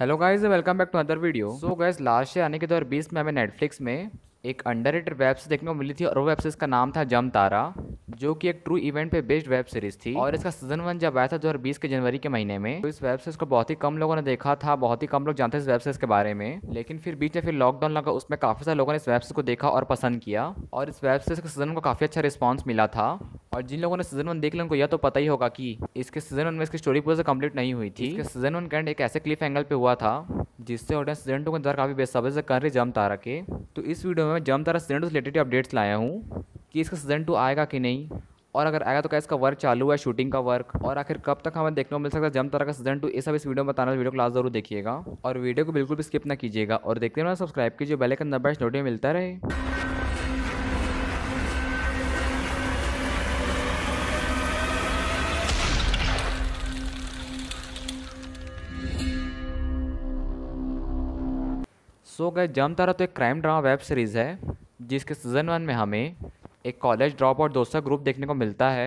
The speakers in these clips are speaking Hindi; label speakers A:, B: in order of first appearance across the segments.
A: Hello guys welcome back to other video so guys last year यानी कि बीस में हमें नेटफ्लिक्स में एक अंडर रेटेड वेब सीरीज देखने को मिली थी और वो वेब सीरीज का नाम था जम तारा जो कि एक ट्रू इवेंट पे बेस्ड वेब सीरीज थी और इसका सीजन वन जब आया था 2020 के जनवरी के महीने में तो इस वेब सीरीज को बहुत ही कम लोगों ने देखा था बहुत ही कम लोग जानते थे इस वेब सीरीज के बारे में लेकिन फिर बीच में फिर लॉकडाउन लगा उसमें काफी सारे लोगों ने इस वेब सीरीज को देखा और पसंद किया और इस वेब सीरीज के सीजन को काफी अच्छा रिस्पॉन्स मिला था और जिन लोगों ने सीजन वन देख लिया उनको यह तो पता ही होगा कि इसके सीजन वन में इसकी स्टोरी पूरे से कंप्लीट नहीं हुई थी इसके सीजन वन कैंड एक ऐसे क्लिफ एंगल पे हुआ था जिससे ऑडियंस सीजन टू का काफ़ी बेसब्र से कर रही जम तारा के तो इस वीडियो में जम तारा सीजन टू से रिलेटेड अपडेट्स लाया हूँ कि इसका सीजन टू आएगा कि नहीं और अगर आएगा तो क्या इसका वर्क चालू है शूटिंग का वर्क और आखिर कब तक हमें देखने को मिल सकता है जम तारा का सीजन टू ये सब इस वीडियो में बताना वीडियो तो को लास्ट जरूर देखिएगा और वीडियो को बिल्कुल भी स्किप ना कीजिएगा और देखते रहना सब्सक्राइब कीजिए बेलेकन आइकन नोटिंग मिलता रहे सो गए जम तारा तो एक क्राइम ड्रामा वेब सीरीज़ है जिसके सीज़न वन में हमें एक कॉलेज ड्रॉप और दोस्तों ग्रुप देखने को मिलता है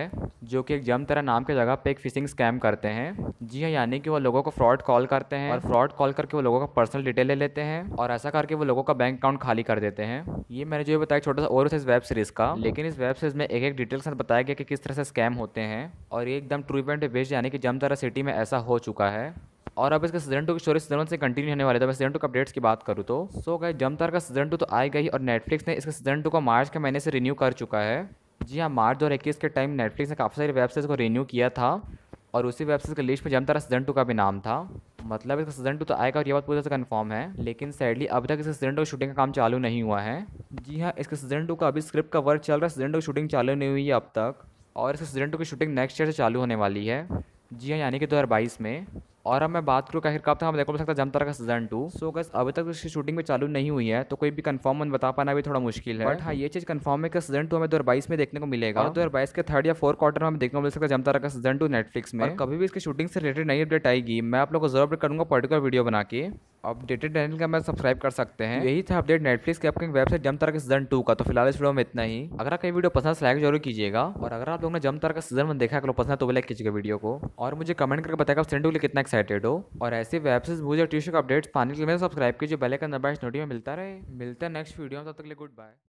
A: जो कि एक जम तारा नाम के जगह पे एक फिशिंग स्कैम करते हैं जी हाँ यानी कि वो लोगों को फ्रॉड कॉल करते हैं और फ्रॉड कॉल करके वो लोगों का पर्सनल डिटेल ले लेते हैं और ऐसा करके वो लोगों का बैंक अकाउंट खाली कर देते हैं ये मैंने जो बताया छोटा सा और इस वेब सीरीज़ का लेकिन इस वेब सीरीज़ में एक एक डिटेल से बताया गया कि किस तरह से स्कैम होते हैं और ये एकदम ट्रू इवेंट बेस्ड यानी कि जम सिटी में ऐसा हो चुका है और अब इसका सीजन टू की स्टोरी सीजन वन से कंटिन्यू होने वाले तो मैं सीजन टू के अपडेट्स की बात करूँ तो सो गए जमतार का सीजन टू तो आ गई और नेटफ्लिक्स ने इसका सीजन टू को मार्च के महीने से रिन्यू कर चुका है जी हाँ मार्च दो के टाइम नेटफ्लिक्स ने काफ़ी सारी वेबसाइट को रिन्यू किया था और उसी वेबसाइट के लिस्ट में जमतार सीजन टू का भी नाम था मतलब इसका सीजन टू तो आएगा और ये बात पूरी तरह से कन्फर्म है लेकिन सैडली अभी तक इसका सीजन टू शूटिंग का काम चालू नहीं हुआ है जी हाँ इसका सीजन टू का अभी स्क्रिप्ट का वर्क चल रहा है सीजन टू शूटिंग चालू नहीं हुई है अब तक और इसका सीजन टू की शूटिंग नेक्स्ट ईयर से चालू होने वाली है जी हाँ यानी कि दो में और अब मैं बात करूँ आखिर कब तक हम देखो सकता जमतारा का सीजन टू सो गस अभी तक उसकी तो शूटिंग भी चालू नहीं हुई है तो कोई भी कंफर्म मन बता पाना भी थोड़ा मुश्किल है बट हाँ ये चीज़ कंफर्म है कि सीजन टू हमें दो में देखने को मिलेगा हाँ। दो बाईस के थर्ड या फोर्थ क्वार्टर में देखने को मिल सकता है जमतारा का सीजन टू नेटफ्लिक्स में कभी भी इसकी शूटिंग से रिलेटेड नई अपडेट आएगी मैं आप लोग को जरूर अपडेट करूँगा पर्टिकुलर वीडियो बना के अपडेटेड चैनल का मैं सब्सक्राइब कर सकते हैं यही था अपडेट नेटफ्लिक्स के upcoming website Jamtara season two का तो फिलहाल इस वीडियो में इतना ही अगर आपका वीडियो पसंद लाइक तो जरूर कीजिएगा और अगर आप लोगों ने जम तरह का सीजन वन देखा अगर पसंद तो लाइक कीजिएगा वीडियो को और मुझे कमेंट करके बताएगा सेंड टू के लिए कितना एक्साइटेड हो और ऐसे वेबसाइट मूवी और ट्यूशन अपडेट्स पाने के लिए सब्सक्राइब कीजिए बेलाइकन नंबर नोटी में मिलता रहे मिलता है नेक्स्ट वीडियो में तब तक लिए गुड बाय